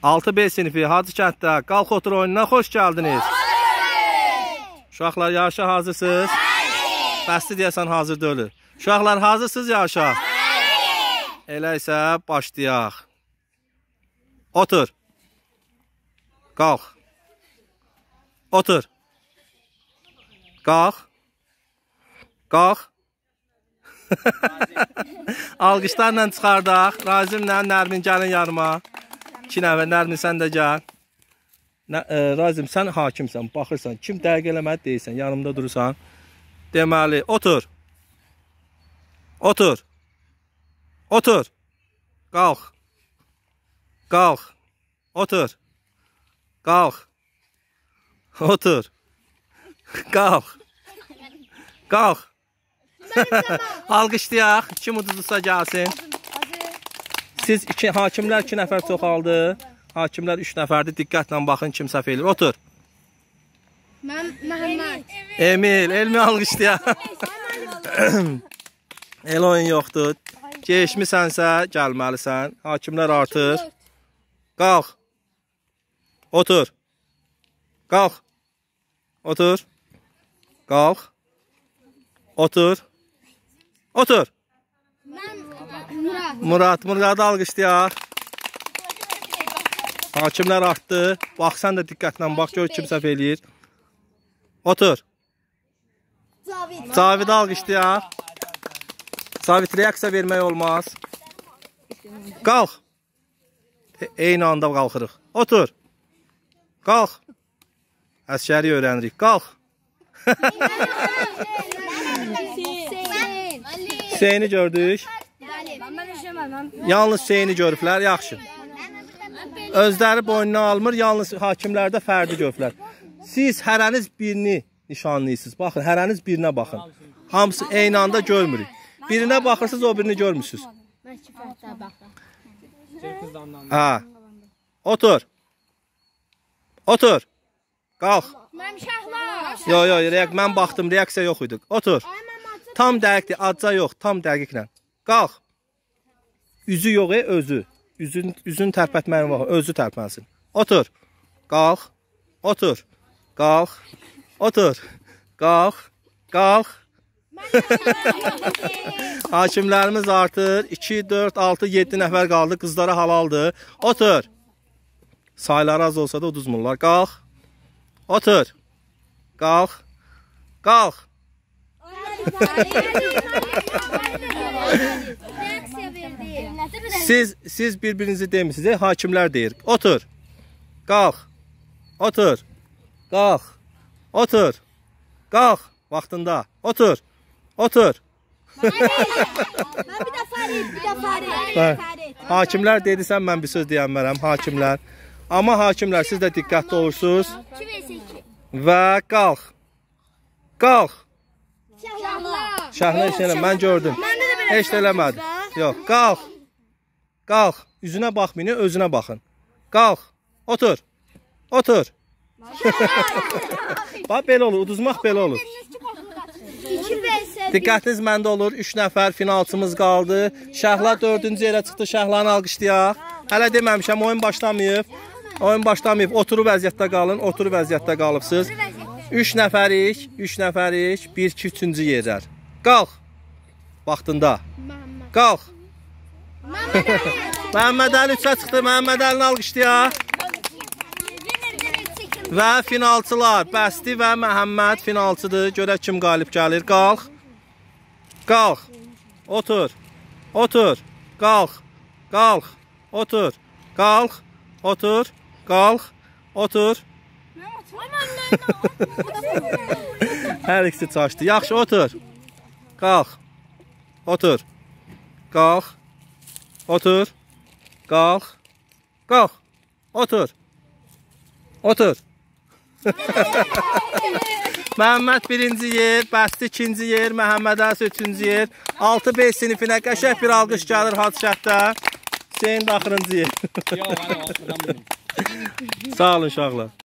6B sinifi Hacı kənddə qalx otur oyununa xoş gəldiniz. Uşaqlar yarışa hazırsınız? Bəsli deyəsən hazır deyil. Uşaqlar hazırsınız yarışa? Elə isə başlayaq. Otur. Qalx. Otur. Qalx. Qalx. Alqışlarla çıxardaq. Razimlə Nərmin gəlin yanıma. 2 nəvələrini sən də gəl. Nə, ə, e, Razim, sən hakimsən, baxırsan. Kim dəqiq eləmədi deyirsən, yanımda durursan. Deməli, otur. Otur. Otur. Qalx. Qalx. Otur. Qalx. Otur. Qalx. Qalx. Alqışlayaq. Kim uduzsa gəlsin. Siz iki, hakimlər iki nəfər çoxaldı. Hakimlər üç nəfərdir. Diqqətlə baxın kim səhv eləyir. Otur. Mən Məhəmməd. Emil, Elmi alqışlayaq. El oyun yoxdur. Keçmisənsə gəlməlisən. Hakimlər artır. Qalx. Otur. Qalx. Otur. Qalx. Otur. Otur. Mən Murad, Muradı alqışlayaq. Hakimlər artdı. Bax, sən də diqqətlə bax, gör kim səhv eləyir. Otur. Cavid alqışlayaq. Cavid reaksiya vermək olmaz. Qalx. E, eyni anda qalxırıq. Otur. Qalx. Əskəri öyrənirik. Qalx. Hüseyni gördük. Yalnız Hüseyni görüblər, yaxşı. Özləri boynuna almır, yalnız hakimlərdə fərdi görüblər. Siz hərəniz birini nişanlıyısınız. Baxın, hərəniz birinə baxın. Hamısı eyni anda görmürük. Birinə baxırsınız, o birini görmürsünüz. Mən kifayətdə baxdım. Hə. Otur. Otur. Qalx. Mən şəhla. Yo, yo, reak mən baxdım, reaksiya yox idi. Otur. Tam dəqiqdir, adca yox, tam dəqiqlə. Qalx. Üzü yox, e, özü. Üzün, üzün tərpətməyin var, özü tərpənsin. Otur, qalx, otur, qalx, otur, qalx, qalx. Hakimlərimiz artır. 2, 4, 6, 7 nəfər qaldı. Qızlara halaldır. Otur. Sayları az olsa da uduzmurlar. Qalx. Otur. Qalx. Qalx. Siz siz bir-birinizi demisiniz, hakimlər deyir. Otur. Qalx. Otur. Qalx. Otur. Qalx vaxtında. Otur. Otur. Mən bir dəfə et, bir dəfə et. Hakimlər dedisən mən bir söz deyənmərəm, hakimlər. Amma hakimlər siz də diqqətli olursunuz. Və qalx. Qalx. Şəhlə işinə mən gördüm. Heç də eləmədi. Yox, qalx. Qalx, üzünə baxmayın, özünə baxın. Qalx, otur, otur. Bax, belə olur, uduzmaq belə olur. Diqqətiniz məndə olur, 3 nəfər finalçımız qaldı. Şəhla 4-cü yerə çıxdı, Şəhlanı alqışlayaq. Hələ deməmişəm, oyun başlamayıb. Oyun başlamayıb, oturu vəziyyətdə qalın, oturu vəziyyətdə qalıbsınız. 3 nəfərik, 3 nəfərik, 1-2-3-cü yerər. Qalx, vaxtında. Qalx. Məhəmməd Əli üçə çıxdı. Məhəmməd Əlini alqışlayaq. Və finalçılar Bəsti və Məhəmməd finalçıdır. Görək kim qalib gəlir. Qalx. Qalx. Otur. Otur. Qalx. Qalx. Otur. Qalx. Otur. Qalx. Otur. Hər ikisi çaşdı. Yaxşı, otur. Qalx. Otur. Qalx. Otur. Qalx. Qalx. Otur. Otur. Məhəmməd birinci yer, Bəsti ikinci yer, Məhəmməd Əs üçüncü yer. 6-5 sinifinə qəşəng bir alqış gəlir hadisətdə. Hüseyin də axırıncı yer. Sağ olun uşaqlar.